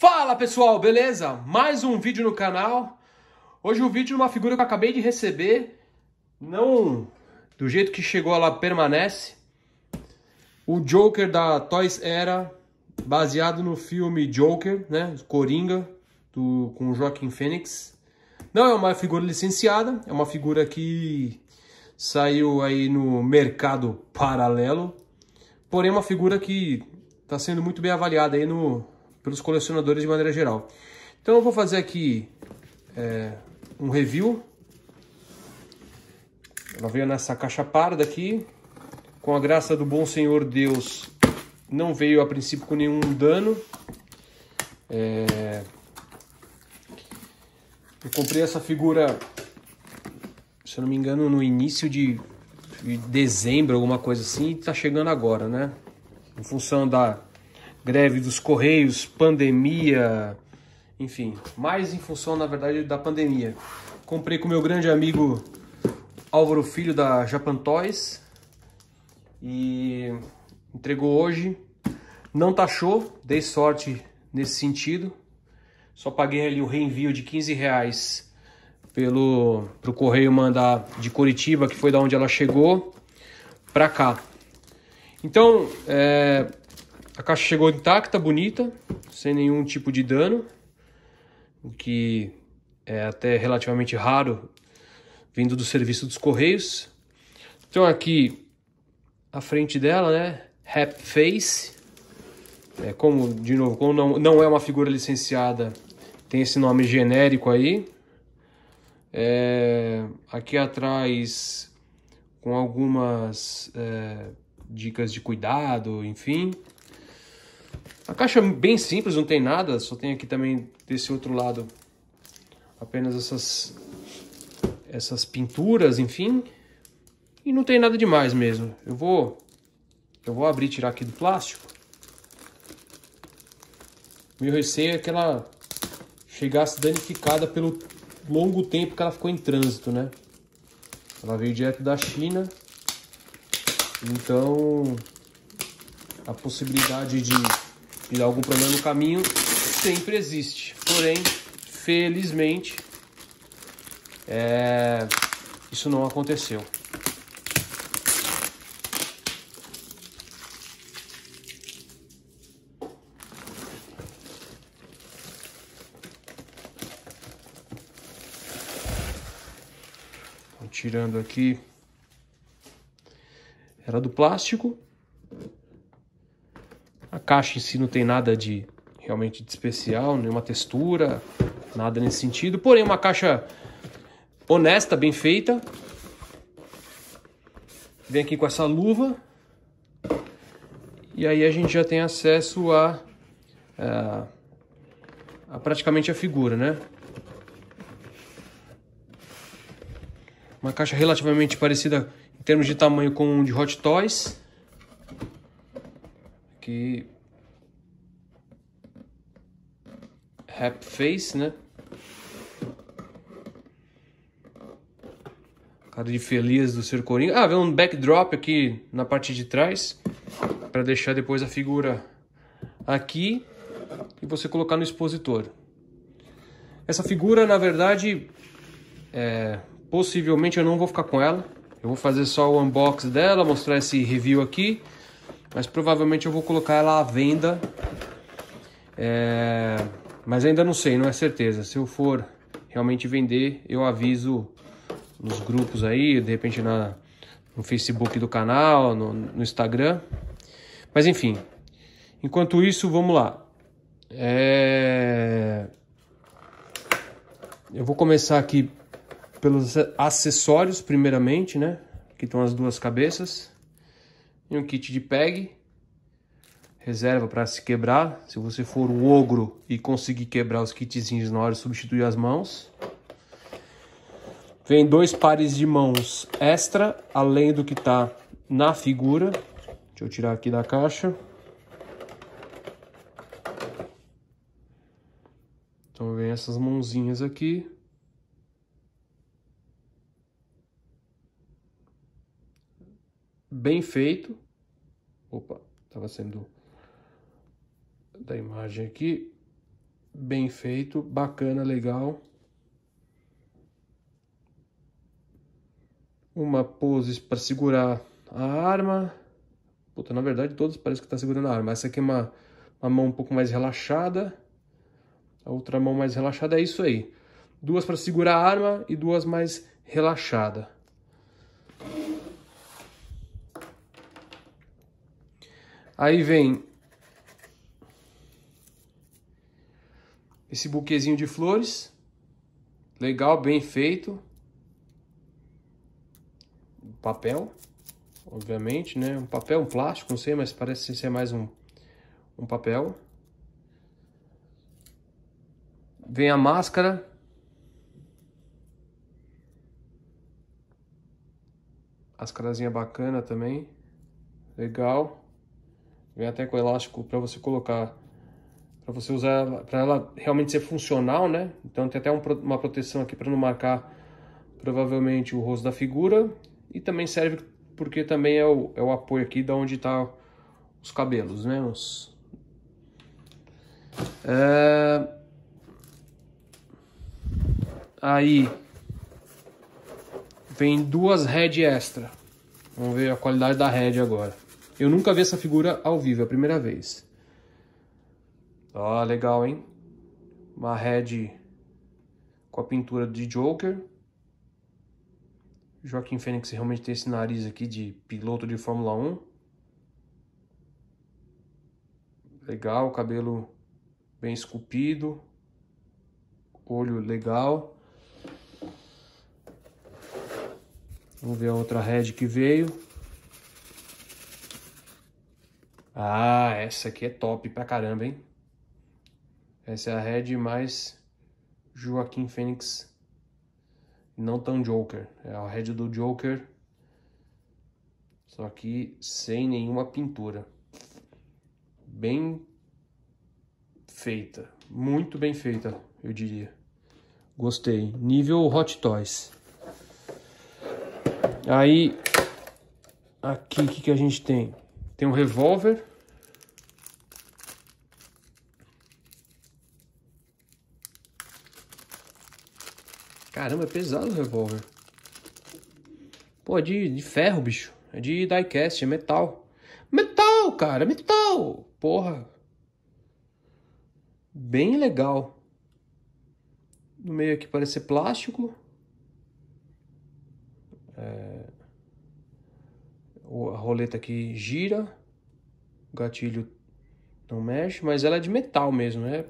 Fala pessoal, beleza? Mais um vídeo no canal. Hoje um vídeo de é uma figura que eu acabei de receber. Não do jeito que chegou ela permanece. O Joker da Toys Era, baseado no filme Joker, né? Coringa, do, com o Joaquim Fênix. Não é uma figura licenciada, é uma figura que saiu aí no mercado paralelo. Porém, é uma figura que está sendo muito bem avaliada aí no pelos colecionadores de maneira geral. Então eu vou fazer aqui é, um review. Ela veio nessa caixa parda aqui. Com a graça do bom Senhor Deus, não veio a princípio com nenhum dano. É... Eu comprei essa figura, se eu não me engano, no início de, de dezembro, alguma coisa assim, e tá chegando agora, né? Em função da greve dos Correios, pandemia, enfim, mais em função, na verdade, da pandemia. Comprei com meu grande amigo Álvaro Filho da Japan Toys e entregou hoje. Não taxou, dei sorte nesse sentido. Só paguei ali o reenvio de 15 reais pelo pro correio mandar de Curitiba, que foi da onde ela chegou, para cá. Então, é, a caixa chegou intacta, bonita, sem nenhum tipo de dano, o que é até relativamente raro vindo do serviço dos Correios. Então aqui a frente dela, né? Happy Face. É, como, de novo, como não, não é uma figura licenciada, tem esse nome genérico aí. É, aqui atrás, com algumas é, dicas de cuidado, enfim. A caixa é bem simples, não tem nada, só tem aqui também desse outro lado apenas essas, essas pinturas, enfim. E não tem nada demais mesmo. Eu vou, eu vou abrir e tirar aqui do plástico. Meu receio é que ela chegasse danificada pelo longo tempo que ela ficou em trânsito, né? Ela veio direto da China, então a possibilidade de e algum problema no caminho sempre existe. Porém, felizmente, é, isso não aconteceu. Então, tirando aqui era do plástico caixa em si não tem nada de realmente de especial, nenhuma textura, nada nesse sentido. Porém, uma caixa honesta, bem feita. Vem aqui com essa luva. E aí a gente já tem acesso a, a, eh, a praticamente a figura, né? Uma caixa relativamente parecida em termos de tamanho com um de Hot Toys. aqui. Happy Face, né? Cara de feliz do Sr. Coringa. Ah, vem um backdrop aqui na parte de trás para deixar depois a figura aqui e você colocar no expositor. Essa figura, na verdade, é, possivelmente eu não vou ficar com ela. Eu vou fazer só o unboxing dela, mostrar esse review aqui. Mas provavelmente eu vou colocar ela à venda. É, mas ainda não sei, não é certeza. Se eu for realmente vender, eu aviso nos grupos aí, de repente na, no Facebook do canal, no, no Instagram. Mas enfim, enquanto isso, vamos lá. É... Eu vou começar aqui pelos acessórios, primeiramente, né? Que estão as duas cabeças. E um kit de PEG reserva para se quebrar. Se você for um ogro e conseguir quebrar os kitzinhos na hora de substituir as mãos. Vem dois pares de mãos extra, além do que está na figura. Deixa eu tirar aqui da caixa. Então vem essas mãozinhas aqui. Bem feito. Opa, estava sendo da imagem aqui. Bem feito, bacana, legal. Uma pose para segurar a arma. Puta, na verdade todos parecem que está segurando a arma. Essa aqui é uma, uma mão um pouco mais relaxada. A outra mão mais relaxada é isso aí. Duas para segurar a arma e duas mais relaxada. Aí vem Esse buquezinho de flores. Legal, bem feito. Papel, obviamente, né? Um papel, um plástico, não sei, mas parece ser mais um, um papel. Vem a máscara. Máscarazinha bacana também. Legal. Vem até com elástico para você colocar para você usar para ela realmente ser funcional, né? Então tem até um, uma proteção aqui para não marcar provavelmente o rosto da figura e também serve porque também é o, é o apoio aqui da onde tá os cabelos, né? Os... É... Aí vem duas head extra. Vamos ver a qualidade da head agora. Eu nunca vi essa figura ao vivo, é a primeira vez. Ó, oh, legal, hein? Uma head com a pintura de Joker. Joaquim Fênix realmente tem esse nariz aqui de piloto de Fórmula 1. Legal, cabelo bem esculpido. Olho legal. Vamos ver a outra head que veio. Ah, essa aqui é top pra caramba, hein? Essa é a Red mais Joaquim Fênix. Não tão Joker. É a Red do Joker. Só que sem nenhuma pintura. Bem feita. Muito bem feita, eu diria. Gostei. Nível Hot Toys. Aí, aqui, o que, que a gente tem? Tem um revólver. Caramba, é pesado o revólver. Pô, é de, de ferro, bicho. É de diecast, é metal. Metal, cara, metal! Porra. Bem legal. No meio aqui parece ser plástico. É... A roleta aqui gira. O gatilho não mexe, mas ela é de metal mesmo, né?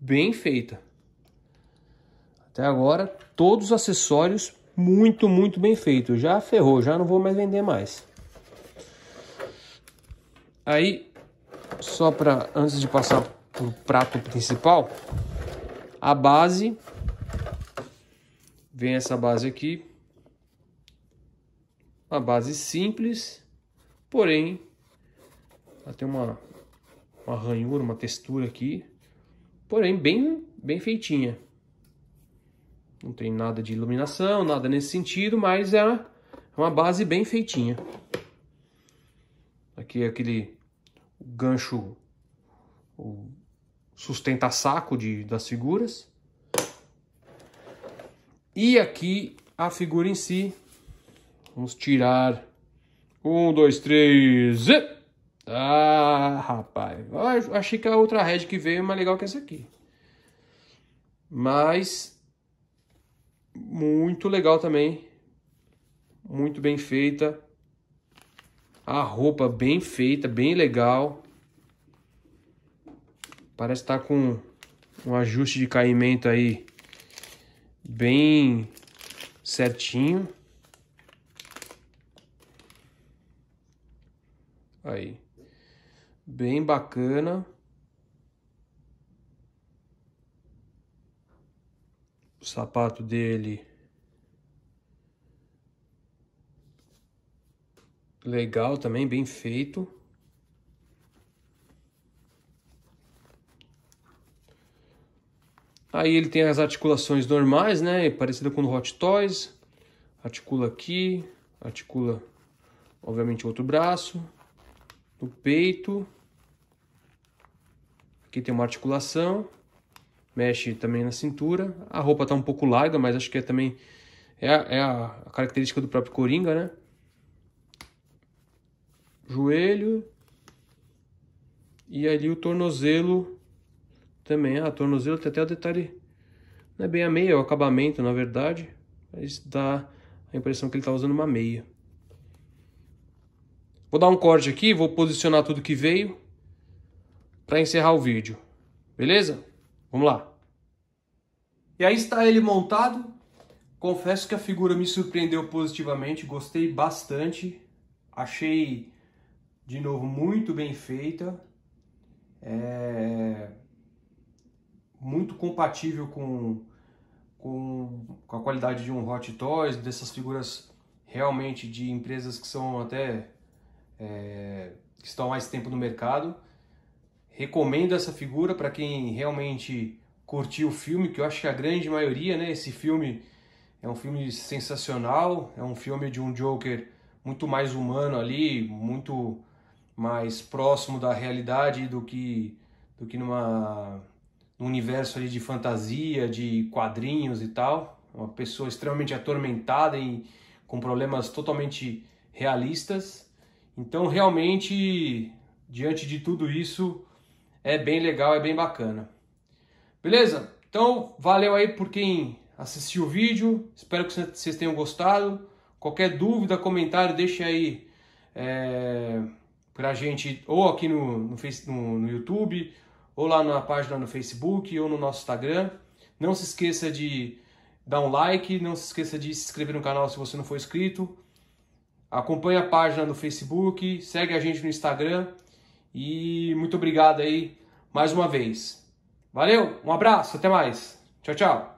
bem feita. Até agora, todos os acessórios muito, muito bem feitos. Já ferrou, já não vou mais vender mais. Aí, só para antes de passar para o prato principal, a base vem essa base aqui, uma base simples, porém ela tem uma, uma ranhura, uma textura aqui porém bem, bem feitinha. Não tem nada de iluminação, nada nesse sentido, mas é uma, base bem feitinha. Aqui é aquele gancho, o sustenta-saco das figuras. E aqui a figura em si. Vamos tirar. Um, dois, três e... Ah, rapaz. Eu achei que a outra Red que veio é mais legal que essa aqui. Mas, muito legal também. Muito bem feita. A roupa bem feita, bem legal. Parece estar tá com um ajuste de caimento aí bem certinho. Aí bem bacana. O sapato dele legal também, bem feito. Aí ele tem as articulações normais, né? Parecida com o Hot Toys. Articula aqui, articula, obviamente, outro braço, no peito. Aqui tem uma articulação, mexe também na cintura. A roupa está um pouco larga, mas acho que é também é a, é a característica do próprio Coringa, né? Joelho e ali o tornozelo também. Ah, tornozelo tem até o detalhe, não é bem a meia, é o acabamento na verdade, mas dá a impressão que ele está usando uma meia. Vou dar um corte aqui, vou posicionar tudo que veio para encerrar o vídeo. Beleza? Vamos lá. E aí está ele montado. Confesso que a figura me surpreendeu positivamente, gostei bastante. Achei, de novo, muito bem feita. É... Muito compatível com, com, com a qualidade de um Hot Toys, dessas figuras realmente de empresas que são até... É... que estão há mais tempo no mercado recomendo essa figura para quem realmente curtiu o filme, que eu acho que a grande maioria, né? Esse filme é um filme sensacional, é um filme de um Joker muito mais humano ali, muito mais próximo da realidade do que do que numa num universo ali de fantasia, de quadrinhos e tal. Uma pessoa extremamente atormentada e com problemas totalmente realistas. Então, realmente, diante de tudo isso, é bem legal, é bem bacana. Beleza? Então, valeu aí por quem assistiu o vídeo. Espero que vocês tenham gostado. Qualquer dúvida, comentário, deixe aí é, pra gente ou aqui no, no, no, no YouTube, ou lá na página no Facebook, ou no nosso Instagram. Não se esqueça de dar um like, não se esqueça de se inscrever no canal se você não for inscrito. Acompanhe a página no Facebook, segue a gente no Instagram. E muito obrigado aí mais uma vez. Valeu, um abraço, até mais. Tchau, tchau.